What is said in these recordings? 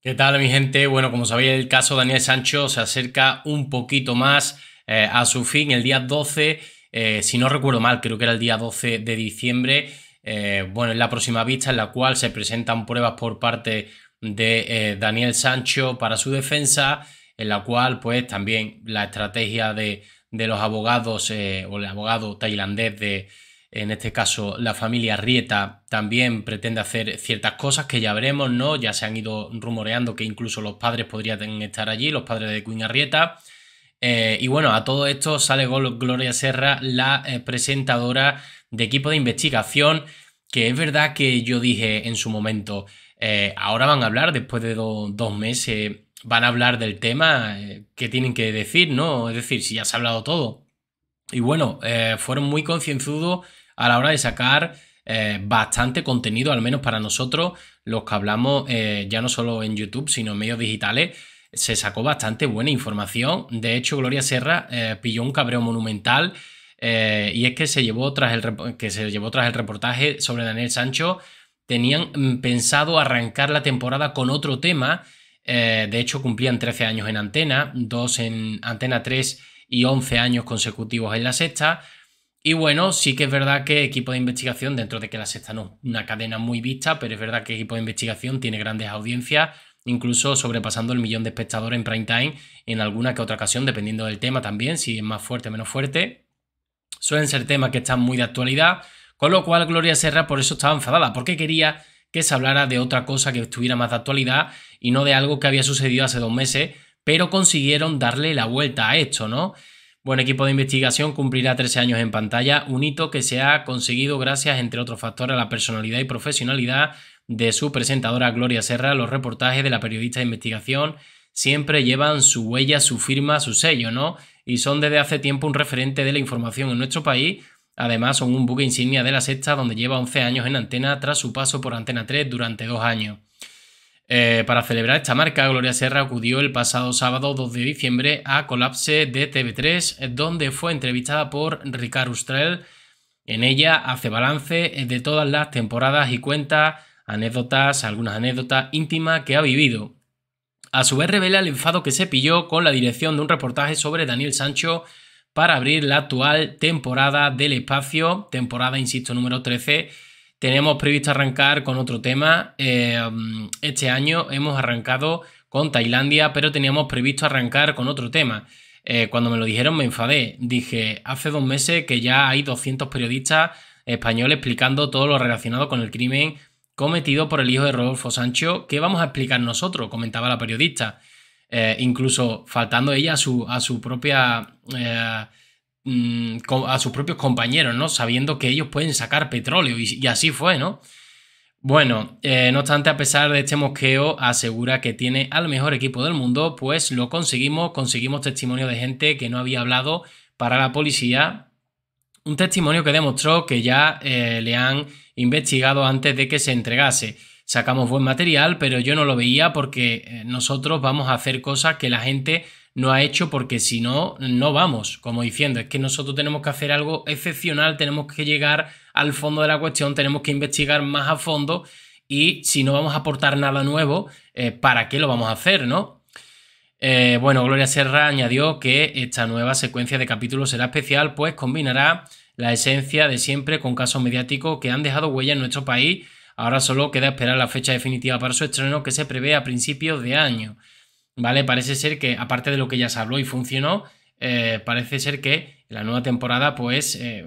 ¿Qué tal mi gente? Bueno, como sabéis, el caso Daniel Sancho se acerca un poquito más eh, a su fin. El día 12, eh, si no recuerdo mal, creo que era el día 12 de diciembre, eh, bueno, es la próxima vista en la cual se presentan pruebas por parte de Daniel Sancho para su defensa, en la cual pues también la estrategia de los abogados o el abogado tailandés de, en este caso la familia Rieta también pretende hacer ciertas cosas que ya veremos, ¿no? Ya se han ido rumoreando que incluso los padres podrían estar allí, los padres de Queen Arrieta. Eh, y bueno, a todo esto sale Gloria Serra, la eh, presentadora de equipo de investigación, que es verdad que yo dije en su momento, eh, ahora van a hablar, después de dos meses, van a hablar del tema, que tienen que decir, no? Es decir, si ya se ha hablado todo. Y bueno, eh, fueron muy concienzudos a la hora de sacar eh, bastante contenido, al menos para nosotros, los que hablamos eh, ya no solo en YouTube, sino en medios digitales. Se sacó bastante buena información. De hecho, Gloria Serra pilló un cabreo monumental. y es que se, llevó tras el, que se llevó tras el reportaje sobre Daniel Sancho. Tenían mm, pensado arrancar la temporada con otro tema. de hecho, cumplían 13 años en antena, dos en antena 3 y 11 años consecutivos en la sexta. Y bueno, sí que es verdad que equipo de investigación, dentro de que la sexta no es una cadena muy vista, pero es verdad que equipo de investigación tiene grandes audiencias, incluso sobrepasando el millón de espectadores en prime time en alguna que otra ocasión, dependiendo del tema también, si es más fuerte o menos fuerte. Suelen ser temas que están muy de actualidad, con lo cual Gloria Serra por eso estaba enfadada, porque quería que se hablara de otra cosa que estuviera más de actualidad y no de algo que había sucedido hace dos meses pero consiguieron darle la vuelta a esto, ¿no? Buen equipo de investigación cumplirá 13 años en pantalla, un hito que se ha conseguido gracias, entre otros factores, a la personalidad y profesionalidad de su presentadora Gloria Serra. Los reportajes de la periodista de investigación siempre llevan su huella, su firma, su sello, ¿no? Y son desde hace tiempo un referente de la información en nuestro país. Además, son un buque insignia de la sexta, donde lleva 11 años en antena tras su paso por Antena 3 durante dos años. Eh, para celebrar esta marca, Gloria Serra acudió el pasado sábado 2 de diciembre a Colapse de TV3, donde fue entrevistada por Ricardo Ustrell. En ella hace balance de todas las temporadas y cuenta anécdotas, algunas anécdotas íntimas que ha vivido. A su vez revela el enfado que se pilló con la dirección de un reportaje sobre Daniel Sancho para abrir la actual temporada del espacio, temporada, insisto, número 13, tenemos previsto arrancar con otro tema. Em, este año hemos arrancado con Tailandia, pero teníamos previsto arrancar con otro tema. Eh, cuando me lo dijeron me enfadé. Dije, hace dos meses que ya hay 200 periodistas españoles explicando todo lo relacionado con el crimen cometido por el hijo de Rodolfo Sancho. ¿Qué vamos a explicar nosotros? comentaba la periodista. Eh, incluso faltando ella a su, a su propia... Eh, Mm, a sus propios compañeros, ¿no? Sabiendo que ellos pueden sacar petróleo y, así fue, ¿no? Bueno, eh, no obstante, a pesar de este mosqueo, asegura que tiene al mejor equipo del mundo, pues lo conseguimos, conseguimos testimonio de gente que no había hablado para la policía, un testimonio que demostró que ya eh, le han investigado antes de que se entregase sacamos buen material, pero yo no lo veía porque eh, nosotros vamos a hacer cosas que la gente no ha hecho porque si no, no vamos, como diciendo, es que nosotros tenemos que hacer algo excepcional, tenemos que llegar al fondo de la cuestión, tenemos que investigar más a fondo y si no vamos a aportar nada nuevo, eh, ¿para qué lo vamos a hacer, no? Eh, bueno, Gloria Serra añadió que esta nueva secuencia de capítulos será especial, pues combinará la esencia de siempre con casos mediáticos que han dejado huella en nuestro país Ahora solo queda esperar la fecha definitiva para su estreno que se prevé a principios de año. ¿Vale? Parece ser que, aparte de lo que ya se habló y funcionó, eh, parece ser que la nueva temporada, pues, eh,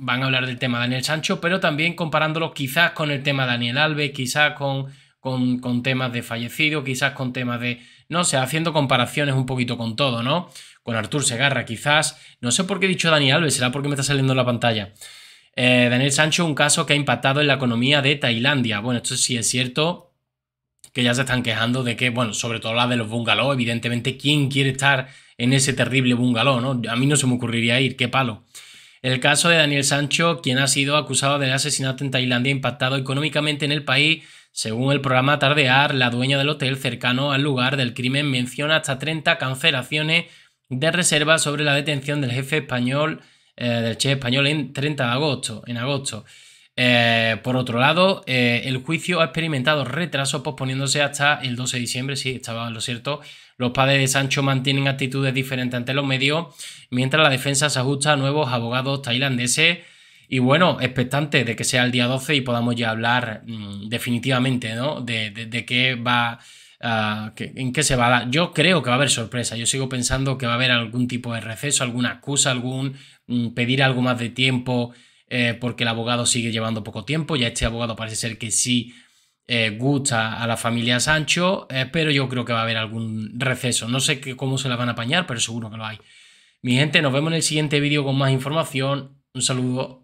van a hablar del tema Daniel Sancho, pero también comparándolo quizás con el tema Daniel Alves, quizás con, con, con temas de fallecido, quizás con temas de, no sé, haciendo comparaciones un poquito con todo, ¿no? Con Artur Segarra quizás, no sé por qué he dicho Daniel Alves, será porque me está saliendo en la pantalla. Eh, Daniel Sancho, un caso que ha impactado en la economía de Tailandia. Bueno, esto sí es cierto, que ya se están quejando de que, bueno, sobre todo la de los bungalows, evidentemente, ¿quién quiere estar en ese terrible bungalow, A mí no se me ocurriría ir, qué palo. El caso de Daniel Sancho, quien ha sido acusado del asesinato en Tailandia, ha impactado económicamente en el país. Según el programa Tardear, la dueña del hotel cercano al lugar del crimen menciona hasta 30 cancelaciones de reservas sobre la detención del jefe español eh, del Che español en 30 de agosto, en agosto. Eh, por otro lado, eh, el juicio ha experimentado retraso posponiéndose hasta el 12 de diciembre, sí, estaba lo cierto. Los padres de Sancho mantienen actitudes diferentes ante los medios, mientras la defensa se ajusta a nuevos abogados tailandeses. Y bueno, expectante de que sea el día 12 y podamos ya hablar mm, definitivamente ¿no? de, de qué va Ah, en qué se va a dar. Yo creo que va a haber sorpresa. Yo sigo pensando que va a haber algún tipo de receso, alguna excusa, algún mm, pedir algo más de tiempo eh, porque el abogado sigue llevando poco tiempo. Ya este abogado parece ser que sí eh, gusta a la familia Sancho, eh, pero yo creo que va a haber algún receso. No sé cómo se la van a apañar, pero seguro que lo hay. Mi gente, nos vemos en el siguiente vídeo con más información. Un saludo.